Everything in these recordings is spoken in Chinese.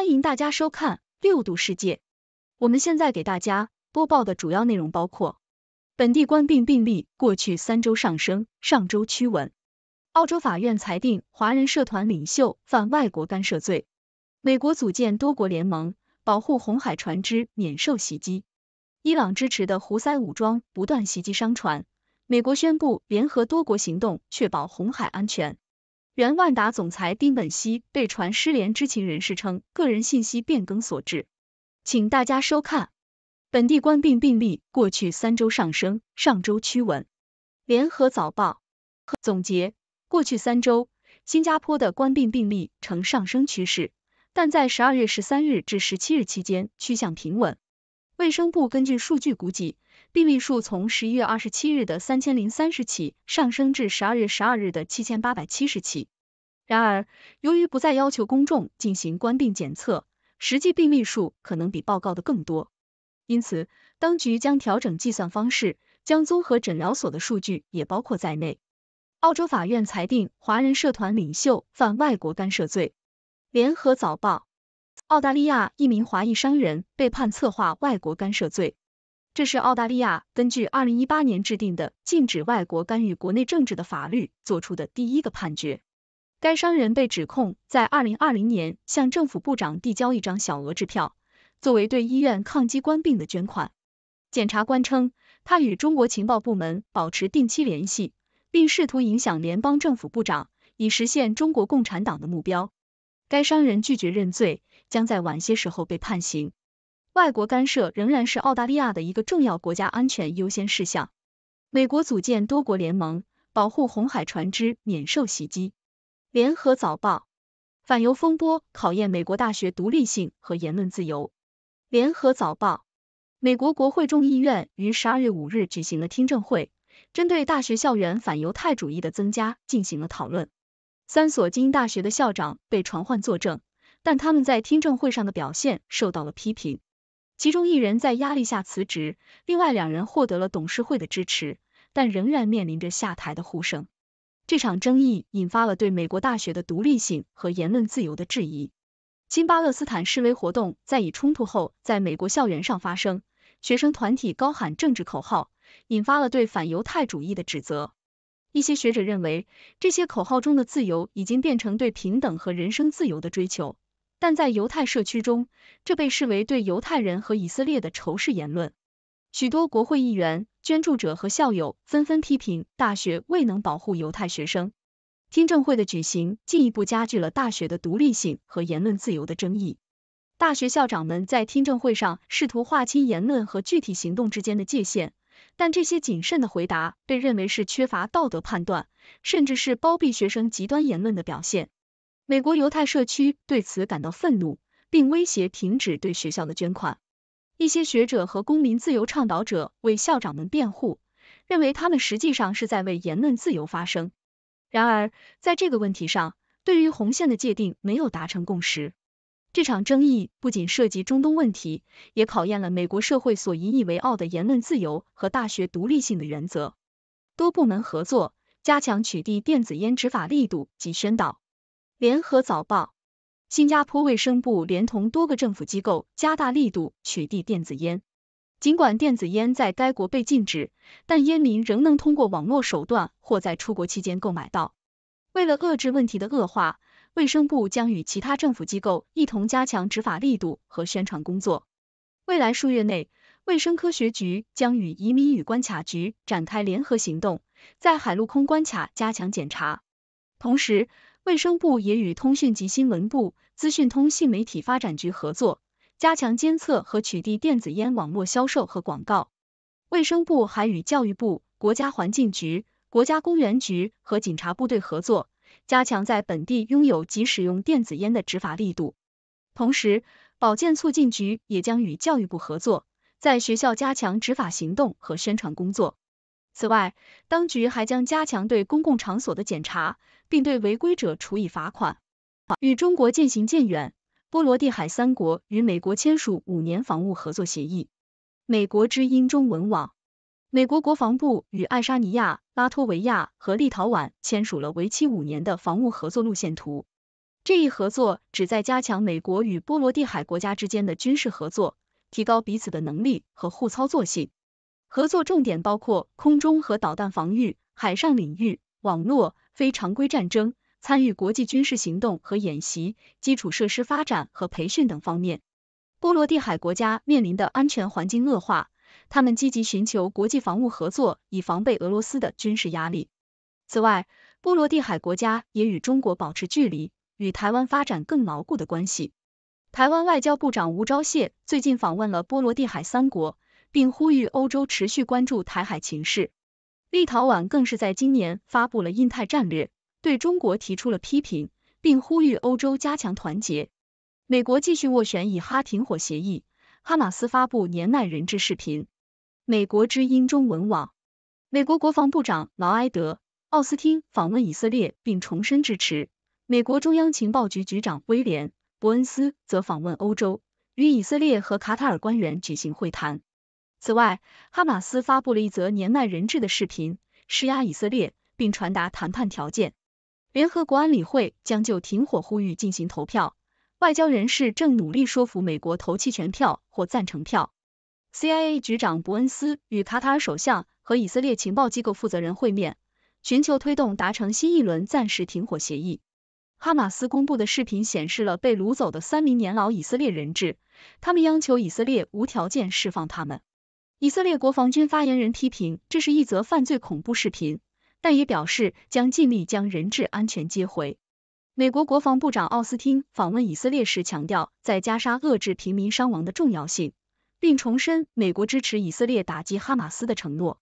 欢迎大家收看《六度世界》。我们现在给大家播报的主要内容包括：本地冠病病例过去三周上升，上周趋稳。澳洲法院裁定华人社团领袖犯外国干涉罪。美国组建多国联盟，保护红海船只免受袭击。伊朗支持的胡塞武装不断袭击商船，美国宣布联合多国行动，确保红海安全。原万达总裁丁本希被传失联，知情人士称个人信息变更所致。请大家收看。本地冠病病例过去三周上升，上周趋稳。联合早报总结：过去三周，新加坡的冠病病例呈上升趋势，但在十二月十三日至十七日期间趋向平稳。卫生部根据数据估计。病例数从十一月二十七日的三千零三十起上升至十二月十二日的七千八百七十起。然而，由于不再要求公众进行关病检测，实际病例数可能比报告的更多。因此，当局将调整计算方式，将综合诊疗所的数据也包括在内。澳洲法院裁定华人社团领袖犯外国干涉罪。联合早报，澳大利亚一名华裔商人被判策划外国干涉罪。这是澳大利亚根据二零一八年制定的禁止外国干预国内政治的法律做出的第一个判决。该商人被指控在二零二零年向政府部长递交一张小额支票，作为对医院抗击官病的捐款。检察官称，他与中国情报部门保持定期联系，并试图影响联邦政府部长，以实现中国共产党的目标。该商人拒绝认罪，将在晚些时候被判刑。外国干涉仍然是澳大利亚的一个重要国家安全优先事项。美国组建多国联盟，保护红海船只免受袭击。联合早报：反犹风波考验美国大学独立性和言论自由。联合早报：美国国会众议院于十二月五日举行了听证会，针对大学校园反犹太主义的增加进行了讨论。三所精英大学的校长被传唤作证，但他们在听证会上的表现受到了批评。其中一人在压力下辞职，另外两人获得了董事会的支持，但仍然面临着下台的呼声。这场争议引发了对美国大学的独立性和言论自由的质疑。亲巴勒斯坦示威活动在以冲突后在美国校园上发生，学生团体高喊政治口号，引发了对反犹太主义的指责。一些学者认为，这些口号中的自由已经变成对平等和人身自由的追求。但在犹太社区中，这被视为对犹太人和以色列的仇视言论。许多国会议员、捐助者和校友纷纷批评大学未能保护犹太学生。听证会的举行进一步加剧了大学的独立性和言论自由的争议。大学校长们在听证会上试图划清言论和具体行动之间的界限，但这些谨慎的回答被认为是缺乏道德判断，甚至是包庇学生极端言论的表现。美国犹太社区对此感到愤怒，并威胁停止对学校的捐款。一些学者和公民自由倡导者为校长们辩护，认为他们实际上是在为言论自由发声。然而，在这个问题上，对于红线的界定没有达成共识。这场争议不仅涉及中东问题，也考验了美国社会所引以为傲的言论自由和大学独立性的原则。多部门合作，加强取缔电子烟执法力度及宣导。联合早报：新加坡卫生部连同多个政府机构加大力度取缔电子烟。尽管电子烟在该国被禁止，但烟民仍能通过网络手段或在出国期间购买到。为了遏制问题的恶化，卫生部将与其他政府机构一同加强执法力度和宣传工作。未来数月内，卫生科学局将与移民与关卡局展开联合行动，在海陆空关卡加强检查，同时。卫生部也与通讯及新闻部、资讯通信媒体发展局合作，加强监测和取缔电子烟网络销售和广告。卫生部还与教育部、国家环境局、国家公园局和警察部队合作，加强在本地拥有及使用电子烟的执法力度。同时，保健促进局也将与教育部合作，在学校加强执法行动和宣传工作。此外，当局还将加强对公共场所的检查，并对违规者处以罚款。与中国渐行渐远，波罗的海三国与美国签署五年防务合作协议。美国之音中文网，美国国防部与爱沙尼亚、拉脱维亚和立陶宛签署了为期五年的防务合作路线图。这一合作旨在加强美国与波罗的海国家之间的军事合作，提高彼此的能力和互操作性。合作重点包括空中和导弹防御、海上领域、网络、非常规战争、参与国际军事行动和演习、基础设施发展和培训等方面。波罗的海国家面临的安全环境恶化，他们积极寻求国际防务合作，以防备俄罗斯的军事压力。此外，波罗的海国家也与中国保持距离，与台湾发展更牢固的关系。台湾外交部长吴钊燮最近访问了波罗的海三国。并呼吁欧洲持续关注台海情势。立陶宛更是在今年发布了印太战略，对中国提出了批评，并呼吁欧洲加强团结。美国继续斡旋以哈停火协议，哈马斯发布年迈人质视频。美国之音中文网：美国国防部长劳埃德·奥斯汀访问以色列，并重申支持。美国中央情报局局长威廉·伯恩斯则访问欧洲，与以色列和卡塔尔官员举行会谈。此外，哈马斯发布了一则年迈人质的视频，施压以色列，并传达谈判条件。联合国安理会将就停火呼吁进行投票，外交人士正努力说服美国投弃权票或赞成票。CIA 局长伯恩斯与卡塔尔首相和以色列情报机构负责人会面，寻求推动达成新一轮暂时停火协议。哈马斯公布的视频显示了被掳走的三名年老以色列人质，他们央求以色列无条件释放他们。以色列国防军发言人批评这是一则犯罪恐怖视频，但也表示将尽力将人质安全接回。美国国防部长奥斯汀访问以色列时强调，在加沙遏制平民伤亡的重要性，并重申美国支持以色列打击哈马斯的承诺。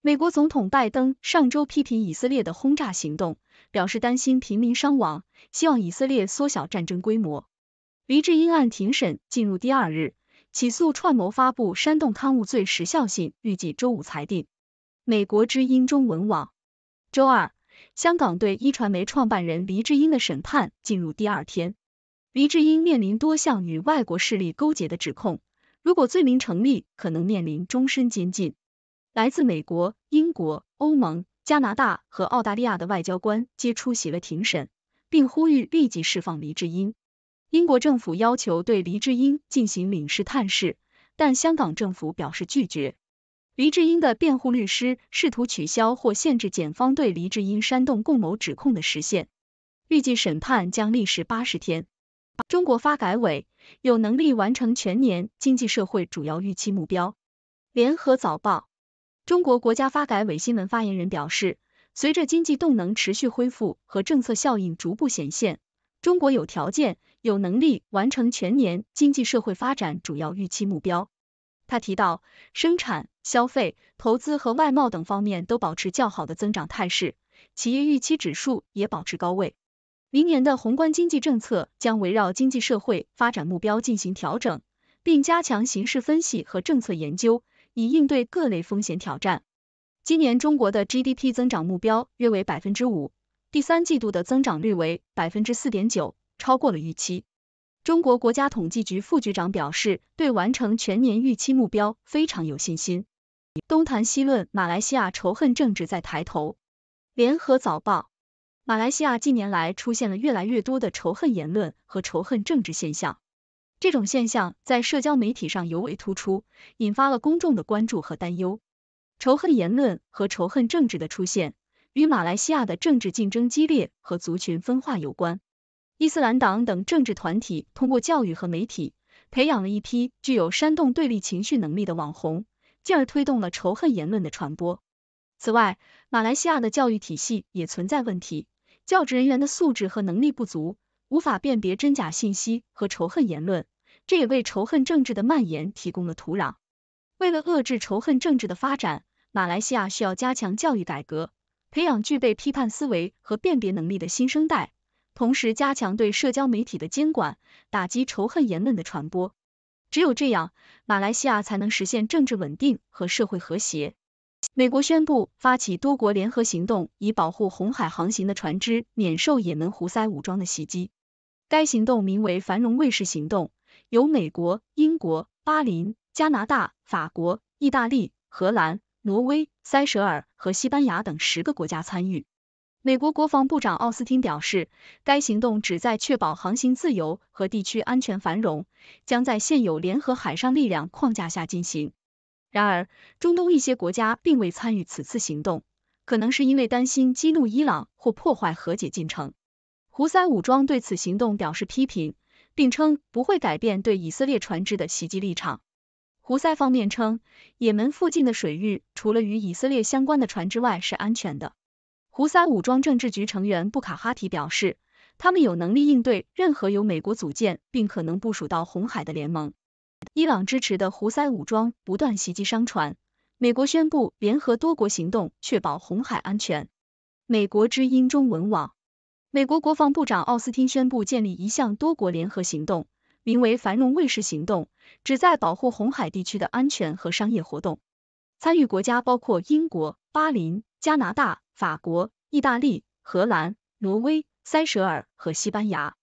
美国总统拜登上周批评以色列的轰炸行动，表示担心平民伤亡，希望以色列缩小战争规模。黎智英案庭审进入第二日。起诉串谋发布煽动刊物罪时效性预计周五裁定。美国之音中文网，周二，香港对一传媒创办人黎智英的审判进入第二天。黎智英面临多项与外国势力勾结的指控，如果罪名成立，可能面临终身监禁。来自美国、英国、欧盟、加拿大和澳大利亚的外交官皆出席了庭审，并呼吁立即释放黎智英。英国政府要求对黎智英进行领事探视，但香港政府表示拒绝。黎智英的辩护律师试图取消或限制检方对黎智英煽动共谋指控的时限。预计审判将历时八十天。中国发改委有能力完成全年经济社会主要预期目标。联合早报，中国国家发改委新闻发言人表示，随着经济动能持续恢复和政策效应逐步显现，中国有条件。有能力完成全年经济社会发展主要预期目标。他提到，生产、消费、投资和外贸等方面都保持较好的增长态势，企业预期指数也保持高位。明年的宏观经济政策将围绕经济社会发展目标进行调整，并加强形势分析和政策研究，以应对各类风险挑战。今年中国的 GDP 增长目标约为百分之五，第三季度的增长率为百分之四点九。超过了预期。中国国家统计局副局长表示，对完成全年预期目标非常有信心。东谈西论，马来西亚仇恨政治在抬头。联合早报：马来西亚近年来出现了越来越多的仇恨言论和仇恨政治现象，这种现象在社交媒体上尤为突出，引发了公众的关注和担忧。仇恨言论和仇恨政治的出现，与马来西亚的政治竞争激烈和族群分化有关。伊斯兰党等政治团体通过教育和媒体，培养了一批具有煽动对立情绪能力的网红，进而推动了仇恨言论的传播。此外，马来西亚的教育体系也存在问题，教职人员的素质和能力不足，无法辨别真假信息和仇恨言论，这也为仇恨政治的蔓延提供了土壤。为了遏制仇恨政治的发展，马来西亚需要加强教育改革，培养具备批判思维和辨别能力的新生代。同时加强对社交媒体的监管，打击仇恨言论的传播。只有这样，马来西亚才能实现政治稳定和社会和谐。美国宣布发起多国联合行动，以保护红海航行的船只免受也门胡塞武装的袭击。该行动名为“繁荣卫士行动”，由美国、英国、巴林、加拿大、法国、意大利、荷兰、挪威、塞舌尔和西班牙等十个国家参与。美国国防部长奥斯汀表示，该行动旨在确保航行自由和地区安全繁荣，将在现有联合海上力量框架下进行。然而，中东一些国家并未参与此次行动，可能是因为担心激怒伊朗或破坏和解进程。胡塞武装对此行动表示批评，并称不会改变对以色列船只的袭击立场。胡塞方面称，也门附近的水域除了与以色列相关的船只外是安全的。胡塞武装政治局成员布卡哈提表示，他们有能力应对任何由美国组建并可能部署到红海的联盟。伊朗支持的胡塞武装不断袭击商船，美国宣布联合多国行动，确保红海安全。美国之音中文网，美国国防部长奥斯汀宣布建立一项多国联合行动，名为“繁荣卫士行动”，旨在保护红海地区的安全和商业活动。参与国家包括英国、巴林、加拿大。法国、意大利、荷兰、挪威、塞舌尔和西班牙。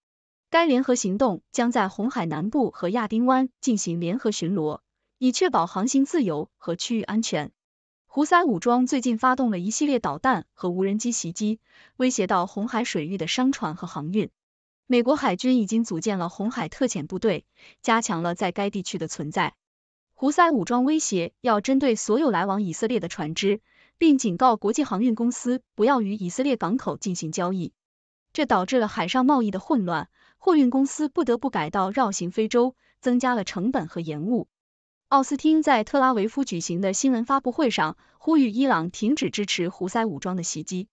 该联合行动将在红海南部和亚丁湾进行联合巡逻，以确保航行自由和区域安全。胡塞武装最近发动了一系列导弹和无人机袭击，威胁到红海水域的商船和航运。美国海军已经组建了红海特遣部队，加强了在该地区的存在。胡塞武装威胁要针对所有来往以色列的船只。并警告国际航运公司不要与以色列港口进行交易，这导致了海上贸易的混乱，货运公司不得不改道绕行非洲，增加了成本和延误。奥斯汀在特拉维夫举行的新闻发布会上呼吁伊朗停止支持胡塞武装的袭击。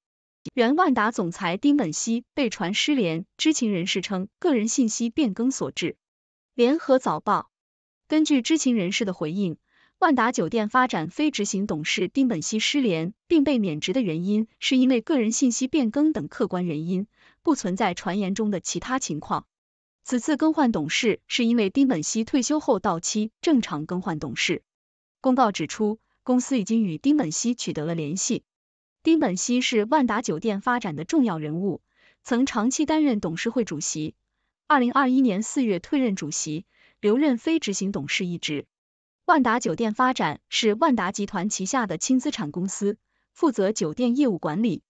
原万达总裁丁本溪被传失联，知情人士称个人信息变更所致。联合早报根据知情人士的回应。万达酒店发展非执行董事丁本希失联并被免职的原因，是因为个人信息变更等客观原因，不存在传言中的其他情况。此次更换董事是因为丁本希退休后到期，正常更换董事。公告指出，公司已经与丁本希取得了联系。丁本希是万达酒店发展的重要人物，曾长期担任董事会主席，二零二一年四月退任主席，留任非执行董事一职。万达酒店发展是万达集团旗下的轻资产公司，负责酒店业务管理。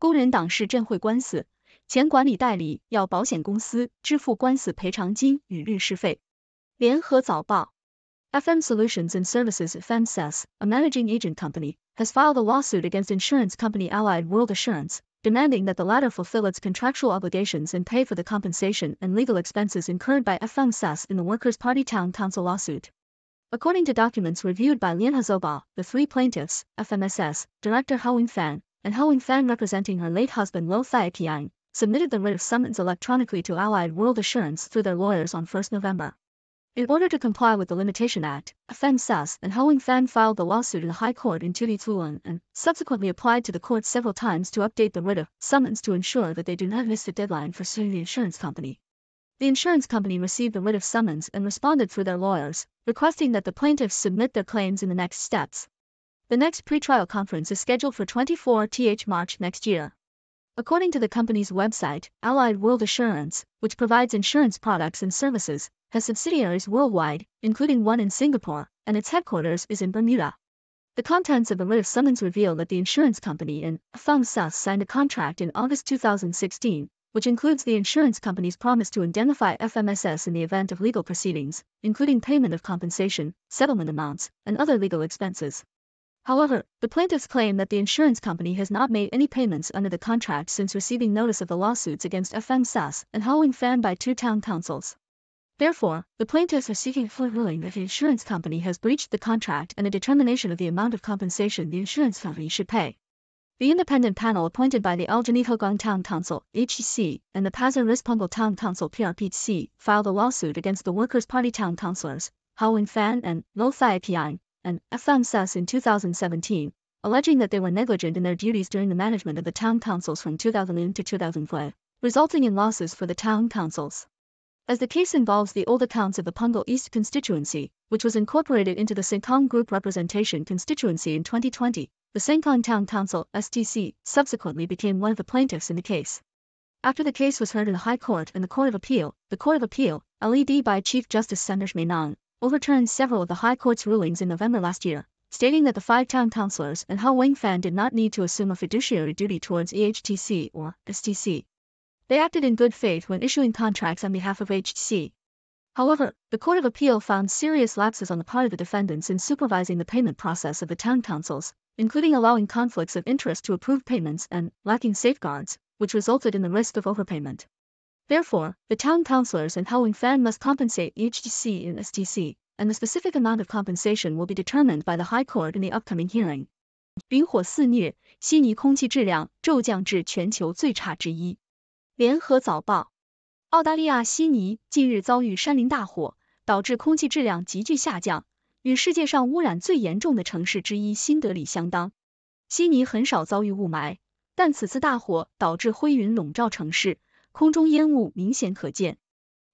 工人党是镇会官司，前管理代理要保险公司支付官司赔偿金与律师费。联合早报，FM Solutions and Services (FSAS)，m a managing agent company, has filed a lawsuit against insurance company Allied World Assurance, demanding that the latter fulfill its contractual obligations and pay for the compensation and legal expenses incurred by FSAS m in the Workers Party Town Council lawsuit. According to documents reviewed by Lian Hazoba, the three plaintiffs, FMSS, director Hoing Fan, and Hoing Fan representing her late husband Lo Thai Qiang, submitted the writ of summons electronically to Allied World Assurance through their lawyers on 1 November. In order to comply with the Limitation Act, FMSS and Hoing Fan filed the lawsuit in the High Court in Tuan and subsequently applied to the court several times to update the writ of summons to ensure that they do not miss the deadline for suing the insurance company. The insurance company received a writ of summons and responded through their lawyers, requesting that the plaintiffs submit their claims in the next steps. The next pretrial conference is scheduled for 24th March next year. According to the company's website, Allied World Assurance, which provides insurance products and services, has subsidiaries worldwide, including one in Singapore, and its headquarters is in Bermuda. The contents of the writ of summons reveal that the insurance company and Thumb South signed a contract in August 2016 which includes the insurance company's promise to indemnify FMSS in the event of legal proceedings, including payment of compensation, settlement amounts, and other legal expenses. However, the plaintiffs claim that the insurance company has not made any payments under the contract since receiving notice of the lawsuits against FMSS and Howling Fan by two town councils. Therefore, the plaintiffs are seeking a ruling that the insurance company has breached the contract and a determination of the amount of compensation the insurance company should pay. The independent panel appointed by the Aljanito Town Council, HEC, and the Pasir Ris Town Council, PRPC, filed a lawsuit against the Workers' Party Town Councillors, Wing Fan and Lo Thai Pian, and Fm Sas in 2017, alleging that they were negligent in their duties during the management of the town councils from 2000 to 2005, resulting in losses for the town councils. As the case involves the old accounts of the Punggol East constituency, which was incorporated into the Sengkang Group representation constituency in 2020, the Sengkang Town Council (STC) subsequently became one of the plaintiffs in the case. After the case was heard in the High Court and the Court of Appeal, the Court of Appeal, led by Chief Justice Sanders Menon, overturned several of the High Court's rulings in November last year, stating that the five town councilors and Hao Wing Fan did not need to assume a fiduciary duty towards EHTC or STC. They acted in good faith when issuing contracts on behalf of HTC. However, the Court of Appeal found serious lapses on the part of the defendants in supervising the payment process of the town councils, including allowing conflicts of interest to approve payments and lacking safeguards, which resulted in the risk of overpayment. Therefore, the town councillors and Howling Fan must compensate HDC and STC, and the specific amount of compensation will be determined by the High Court in the upcoming hearing. 云火肆虐，悉尼空气质量骤降至全球最差之一。联合早报：澳大利亚悉尼近日遭遇山林大火，导致空气质量急剧下降，与世界上污染最严重的城市之一新德里相当，悉尼很少遭遇雾霾，但此次大火导致灰云笼罩城市，空中烟雾明显可见。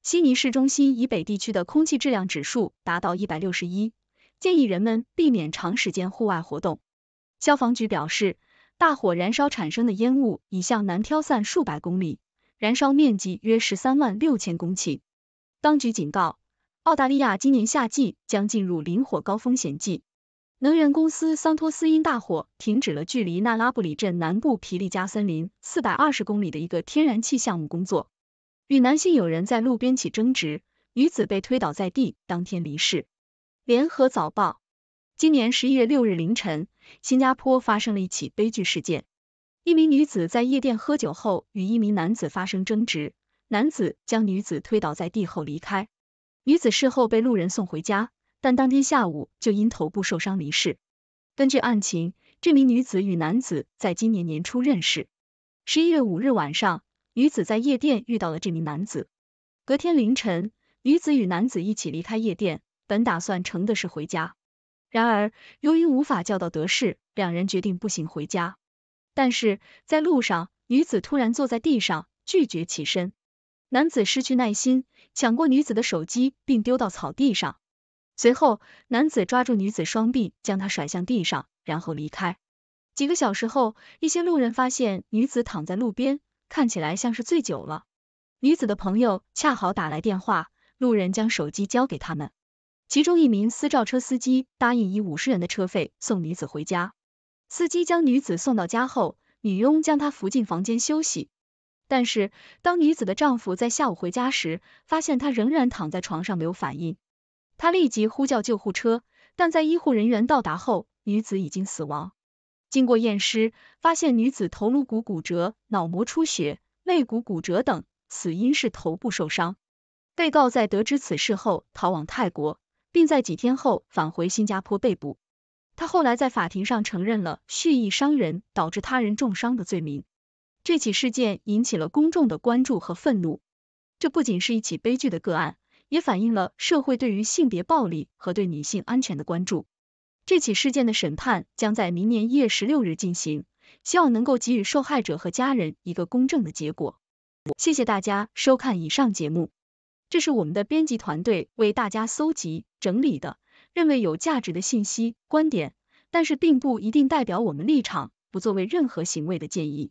悉尼市中心以北地区的空气质量指数达到一百六十一，建议人们避免长时间户外活动。消防局表示，大火燃烧产生的烟雾已向南飘散数百公里，燃烧面积约十三万六千公顷。当局警告。澳大利亚今年夏季将进入林火高风险季。能源公司桑托斯因大火停止了距离纳拉布里镇南部皮利加森林四百二十公里的一个天然气项目工作。与男性友人在路边起争执，女子被推倒在地，当天离世。联合早报，今年十一月六日凌晨，新加坡发生了一起悲剧事件，一名女子在夜店喝酒后与一名男子发生争执，男子将女子推倒在地后离开。女子事后被路人送回家，但当天下午就因头部受伤离世。根据案情，这名女子与男子在今年年初认识。十一月五日晚上，女子在夜店遇到了这名男子。隔天凌晨，女子与男子一起离开夜店，本打算乘的士回家，然而由于无法叫到德士，两人决定步行回家。但是在路上，女子突然坐在地上，拒绝起身，男子失去耐心。抢过女子的手机，并丢到草地上。随后，男子抓住女子双臂，将她甩向地上，然后离开。几个小时后，一些路人发现女子躺在路边，看起来像是醉酒了。女子的朋友恰好打来电话，路人将手机交给他们。其中一名私照车司机答应以五十元的车费送女子回家。司机将女子送到家后，女佣将她扶进房间休息。但是，当女子的丈夫在下午回家时，发现她仍然躺在床上没有反应，他立即呼叫救护车，但在医护人员到达后，女子已经死亡。经过验尸，发现女子头颅骨骨折、脑膜出血、肋骨骨折等，死因是头部受伤。被告在得知此事后逃往泰国，并在几天后返回新加坡被捕。他后来在法庭上承认了蓄意伤人导致他人重伤的罪名。这起事件引起了公众的关注和愤怒。这不仅是一起悲剧的个案，也反映了社会对于性别暴力和对女性安全的关注。这起事件的审判将在明年一月十六日进行，希望能够给予受害者和家人一个公正的结果。谢谢大家收看以上节目，这是我们的编辑团队为大家搜集整理的，认为有价值的信息观点，但是并不一定代表我们立场，不作为任何行为的建议。